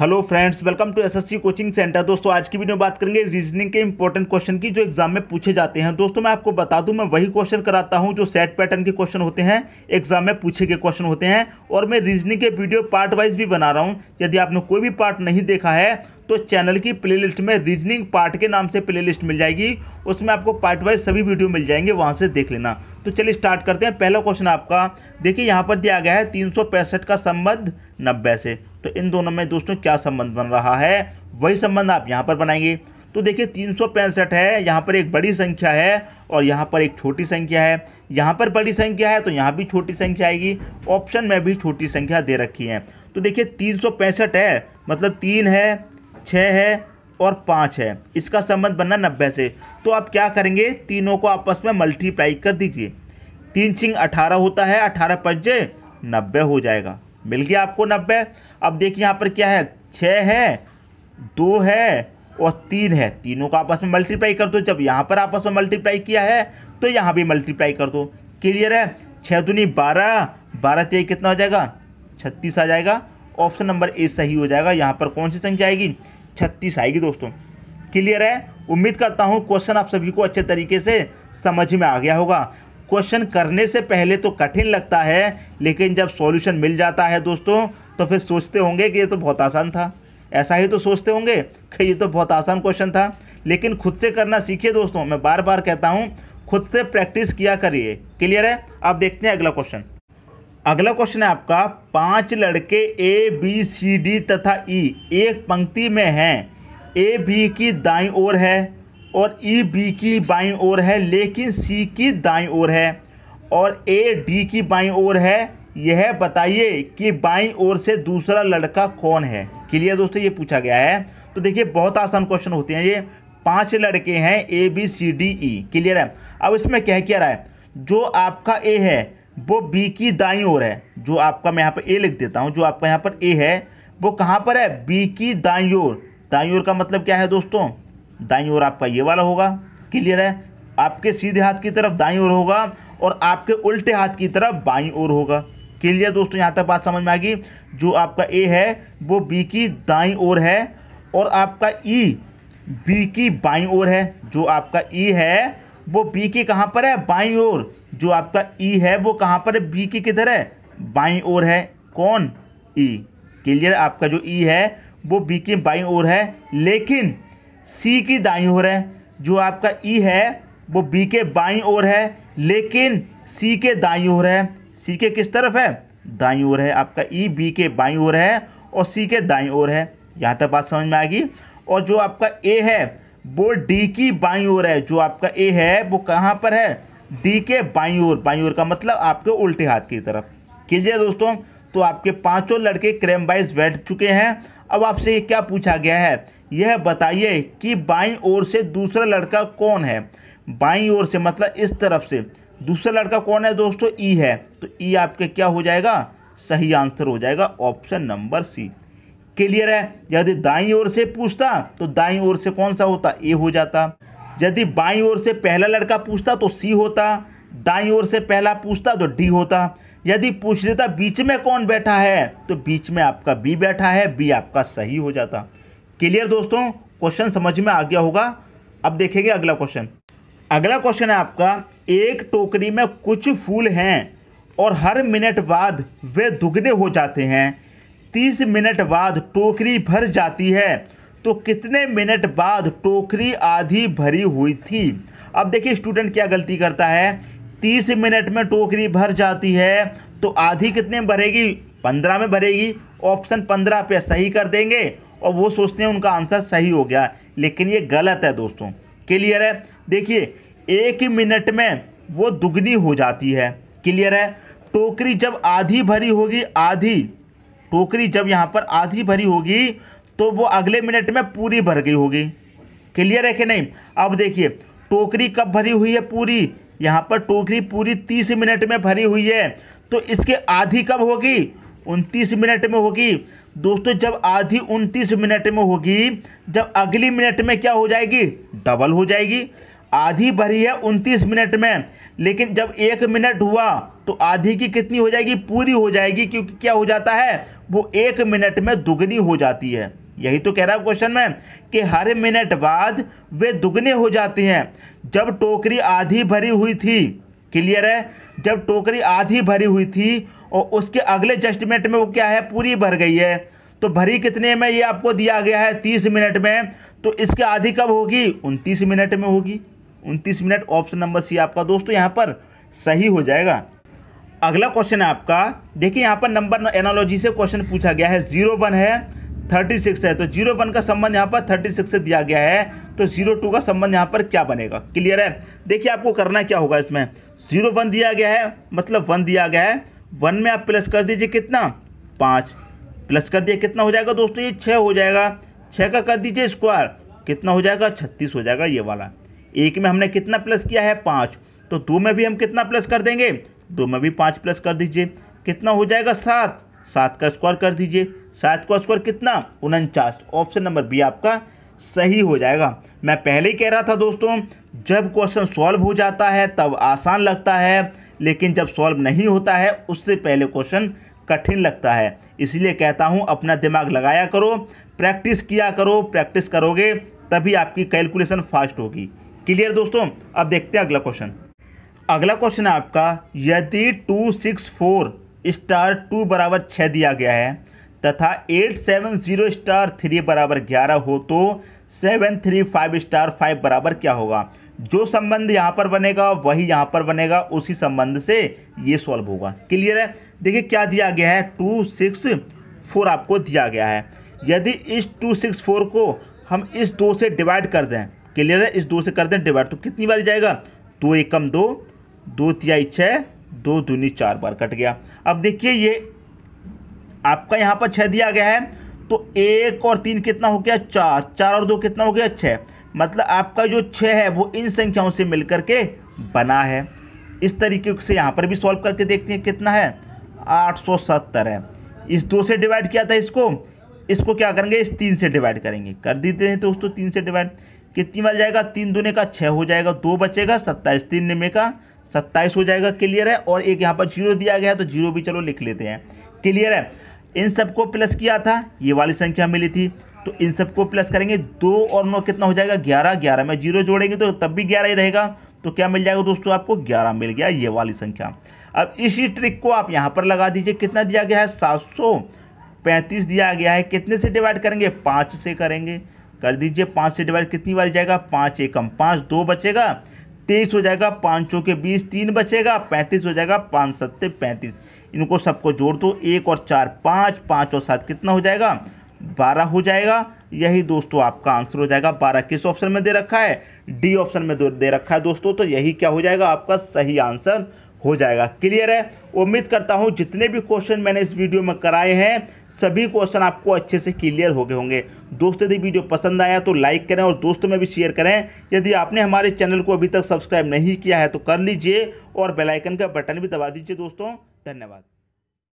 hello friends welcome to SSC coaching centre दोस्तों आज की वीडियो में बात करेंगे रीजनिंग के इंपॉर्टेंट क्वेश्चन की जो एग्जाम में पूछे जाते हैं दोस्तों मैं आपको बता दूं मैं वही क्वेश्चन कराता हूं जो सेट पैटर्न के क्वेश्चन होते हैं एग्जाम में पूछे गए क्वेश्चन होते हैं और मैं रीजनिंग के वीडियो पार्ट वाइज भी बना रहा हूँ यदि आपने कोई भी पार्ट नहीं देखा है तो चैनल की प्ले में रीजनिंग पार्ट के नाम से प्ले मिल जाएगी उसमें आपको पार्ट वाइज सभी वीडियो मिल जाएंगे वहाँ से देख लेना तो चलिए स्टार्ट करते हैं पहला क्वेश्चन आपका देखिए यहाँ पर दिया गया है तीन का संबंध नब्बे से तो इन दोनों में दोस्तों क्या संबंध बन रहा है वही संबंध आप यहाँ पर बनाएंगे तो देखिए तीन है यहाँ पर एक बड़ी संख्या है और यहाँ पर एक छोटी संख्या है यहाँ पर बड़ी संख्या है तो यहाँ भी छोटी संख्या आएगी ऑप्शन में भी छोटी संख्या दे रखी है तो देखिए तीन है मतलब तीन है छः है और पाँच है इसका संबंध बनना नब्बे से तो आप क्या करेंगे तीनों को आपस में मल्टीप्लाई कर दीजिए तीन छिंग अठारह होता है अठारह पंजे नब्बे हो जाएगा मिल गया आपको नब्बे अब देखिए यहाँ पर क्या है छः है दो है और तीन है तीनों का आपस में मल्टीप्लाई कर दो जब यहाँ पर आपस में मल्टीप्लाई किया है तो यहाँ भी मल्टीप्लाई कर दो क्लियर है छः दूनी बारह बारह तेरह कितना हो जाएगा छत्तीस आ जाएगा ऑप्शन नंबर ए सही हो जाएगा यहाँ पर कौन सी संख्या आएगी छत्तीस आएगी दोस्तों क्लियर है उम्मीद करता हूँ क्वेश्चन आप सभी को अच्छे तरीके से समझ में आ गया होगा क्वेश्चन करने से पहले तो कठिन लगता है लेकिन जब सॉल्यूशन मिल जाता है दोस्तों तो फिर सोचते होंगे कि ये तो बहुत आसान था ऐसा ही तो सोचते होंगे कि ये तो बहुत आसान क्वेश्चन था लेकिन खुद से करना सीखिए दोस्तों मैं बार बार कहता हूँ खुद से प्रैक्टिस किया करिए क्लियर है आप देखते हैं अगला क्वेश्चन अगला क्वेश्चन है आपका पांच लड़के ए बी सी डी तथा ई e, एक पंक्ति में हैं ए बी की दाई ओर है और ई e, बी की बाई ओर है लेकिन सी की दाई ओर है और ए डी की बाई ओर है यह बताइए कि बाई ओर से दूसरा लड़का कौन है क्लियर दोस्तों ये पूछा गया है तो देखिए बहुत आसान क्वेश्चन होते हैं ये पांच लड़के हैं A B C D E clear है अब इसमें क्या क्या रहा है जो आपका ए है वो बी की दाई ओर है जो आपका मैं यहाँ पर ए लिख देता हूँ जो आपका यहाँ पर ए है वो कहाँ पर है बी की दाई ओर दाई ओर का मतलब क्या है दोस्तों दाई ओर आपका ये वाला होगा क्लियर है आपके सीधे हाथ की तरफ दाई ओर होगा और आपके उल्टे हाथ की तरफ बाई ओर होगा क्लियर दोस्तों यहाँ तक बात समझ में आ गई जो आपका ए है वो बी की दाई ओर है और आपका ई e बी की बाई ओर है जो आपका ई e है वो बी की कहाँ पर है बाई ओर जो आपका ई e है वो कहाँ पर है बी की किधर है बाई ओर है कौन ई क्लियर आपका जो ई है वो बी की बाई ओर है लेकिन सी की दाई ओर है जो आपका ई e है वो बी के बाई ओर है लेकिन सी के दाई ओर है सी के किस तरफ है दाई ओर है आपका ई e, बी के बाई ओर है और सी के दाई ओर है यहाँ तक बात समझ में आएगी और जो आपका ए है वो डी की बाई ओर है जो आपका ए है वो कहाँ पर है डी के बाई ओर बाई ओर का मतलब आपके उल्टे हाथ की तरफ कीजिए दोस्तों तो आपके पांचों लड़के क्रेम वाइज बैठ चुके हैं अब आपसे क्या पूछा गया है यह बताइए कि बाईं ओर से दूसरा लड़का कौन है बाईं ओर से मतलब इस तरफ से दूसरा लड़का कौन है दोस्तों ई है तो ई आपके क्या हो जाएगा सही आंसर हो जाएगा ऑप्शन नंबर सी क्लियर है यदि दाईं ओर से पूछता तो दाईं ओर से कौन सा होता ए हो जाता यदि बाईं ओर से पहला लड़का पूछता तो सी होता दाईं ओर से पहला पूछता तो डी होता यदि पूछ लेता बीच में कौन बैठा है तो बीच में आपका बी बैठा है बी आपका सही हो जाता क्लियर दोस्तों क्वेश्चन समझ में आ गया होगा अब देखेंगे अगला क्वेश्चन अगला क्वेश्चन है आपका एक टोकरी में कुछ फूल हैं और हर मिनट बाद वे दुगने हो जाते हैं तीस मिनट बाद टोकरी भर जाती है तो कितने मिनट बाद टोकरी आधी भरी हुई थी अब देखिए स्टूडेंट क्या गलती करता है तीस मिनट में टोकरी भर जाती है तो आधी कितने में भरेगी पंद्रह में भरेगी ऑप्शन पंद्रह पे सही कर देंगे और वो सोचते हैं उनका आंसर सही हो गया लेकिन ये गलत है दोस्तों क्लियर है देखिए एक ही मिनट में वो दुगनी हो जाती है क्लियर है टोकरी जब आधी भरी होगी आधी टोकरी जब यहाँ पर आधी भरी होगी तो वो अगले मिनट में पूरी भर गई होगी क्लियर है कि नहीं अब देखिए टोकरी कब भरी हुई है पूरी यहाँ पर टोकरी पूरी तीस मिनट में भरी हुई है तो इसके आधी कब होगी उनतीस मिनट में होगी दोस्तों जब आधी उनतीस मिनट में होगी जब अगली मिनट में क्या हो जाएगी डबल हो जाएगी आधी भरी है उनतीस मिनट में लेकिन जब एक मिनट हुआ तो आधी की कितनी हो जाएगी पूरी हो जाएगी क्योंकि क्या हो जाता है वो एक मिनट में दुगनी हो जाती है यही तो कह रहा है क्वेश्चन में कि हर मिनट बाद वे दुगने हो जाते हैं जब टोकरी आधी भरी हुई थी क्लियर है जब टोकरी आधी भरी हुई थी और उसके अगले जस्टमेंट में वो क्या है पूरी भर गई है तो भरी कितने में ये आपको दिया गया है तीस मिनट में तो इसके आधी कब होगी उनतीस मिनट में होगी उनतीस मिनट ऑप्शन नंबर सी आपका दोस्तों यहाँ पर सही हो जाएगा अगला क्वेश्चन है आपका देखिए यहाँ पर नंबर एनालॉजी से क्वेश्चन पूछा गया है जीरो वन है थर्टी सिक्स है तो जीरो वन का संबंध यहाँ पर थर्टी सिक्स से दिया गया है तो जीरो टू का संबंध यहाँ पर क्या बनेगा क्लियर है देखिए आपको करना क्या होगा इसमें जीरो वन दिया गया है मतलब वन दिया गया है वन में आप प्लस कर दीजिए कितना पाँच प्लस कर दिया कितना हो जाएगा दोस्तों ये छः हो जाएगा छः का कर दीजिए स्क्वायर कितना हो जाएगा छत्तीस हो जाएगा ये वाला एक में हमने कितना प्लस किया है पाँच तो दो में भी हम कितना प्लस कर देंगे दो में भी पाँच प्लस कर दीजिए कितना हो जाएगा सात सात का स्क्वायर कर दीजिए सात का स्क्वायर कितना उनचास ऑप्शन नंबर बी आपका सही हो जाएगा मैं पहले ही कह रहा था दोस्तों जब क्वेश्चन सॉल्व हो जाता है तब आसान लगता है लेकिन जब सॉल्व नहीं होता है उससे पहले क्वेश्चन कठिन लगता है इसलिए कहता हूँ अपना दिमाग लगाया करो प्रैक्टिस किया करो प्रैक्टिस करोगे तभी आपकी कैलकुलेशन फास्ट होगी क्लियर दोस्तों अब देखते हैं अगला क्वेश्चन अगला क्वेश्चन है आपका यदि two six four star two बराबर छः दिया गया है तथा eight seven zero star three बराबर ग्यारह हो तो seven three five star five बराबर क्या होगा जो संबंध यहाँ पर बनेगा वही यहाँ पर बनेगा उसी संबंध से ये सॉल्व होगा क्लियर है देखिए क्या दिया गया है टू सिक्स फोर आपको दिया गया है यदि इस टू सिक्स फोर को हम इस दो से डिवाइड कर दें क्लियर है इस दो से कर दें डिवाइड तो कितनी बार जाएगा दो एकम दो दो तिहाई छः दो दूनी चार बार कट गया अब देखिए ये आपका यहाँ पर छः दिया गया है तो एक और तीन कितना हो गया चार चार और दो कितना हो गया छः मतलब आपका जो छः है वो इन संख्याओं से मिलकर के बना है इस तरीके से यहाँ पर भी सॉल्व करके देखते हैं कितना है 870 है इस दो से डिवाइड किया था इसको इसको क्या करेंगे इस तीन से डिवाइड करेंगे कर देते हैं तो तो तीन से डिवाइड कितनी बार जाएगा तीन दूने का छः हो जाएगा दो बचेगा सत्ताईस तीन निमे का सत्ताईस हो जाएगा क्लियर है और एक यहाँ पर जीरो दिया गया है तो जीरो भी चलो लिख लेते हैं क्लियर है इन सबको प्लस किया था ये वाली संख्या मिली थी तो इन सबको प्लस करेंगे दो और नौ कितना हो जाएगा ग्यारह ग्यारह में जीरो जोड़ेंगे तो तब भी ग्यारह ही रहेगा तो क्या मिल जाएगा दोस्तों आपको ग्यारह मिल गया ये वाली संख्या अब इसी ट्रिक को आप यहाँ पर लगा दीजिए कितना दिया गया है सात सौ पैंतीस दिया गया है कितने से डिवाइड करेंगे पाँच से करेंगे कर दीजिए पाँच से डिवाइड कितनी बार जाएगा पाँच एकम पाँच दो बचेगा तेईस हो जाएगा पाँचों के बीस तीन बचेगा पैंतीस हो जाएगा पाँच सत्ते पैंतीस इनको सबको जोड़ दो एक और चार पाँच पाँच और सात कितना हो जाएगा बारह हो जाएगा यही दोस्तों आपका आंसर हो जाएगा बारह किस ऑप्शन में दे रखा है डी ऑप्शन में दे रखा है दोस्तों तो यही क्या हो जाएगा आपका सही आंसर हो जाएगा क्लियर है उम्मीद करता हूँ जितने भी क्वेश्चन मैंने इस वीडियो में कराए हैं सभी क्वेश्चन आपको अच्छे से क्लियर हो गए होंगे दोस्तों यदि वीडियो पसंद आया तो लाइक करें और दोस्तों में भी शेयर करें यदि आपने हमारे चैनल को अभी तक सब्सक्राइब नहीं किया है तो कर लीजिए और बेलाइकन का बटन भी दबा दीजिए दोस्तों धन्यवाद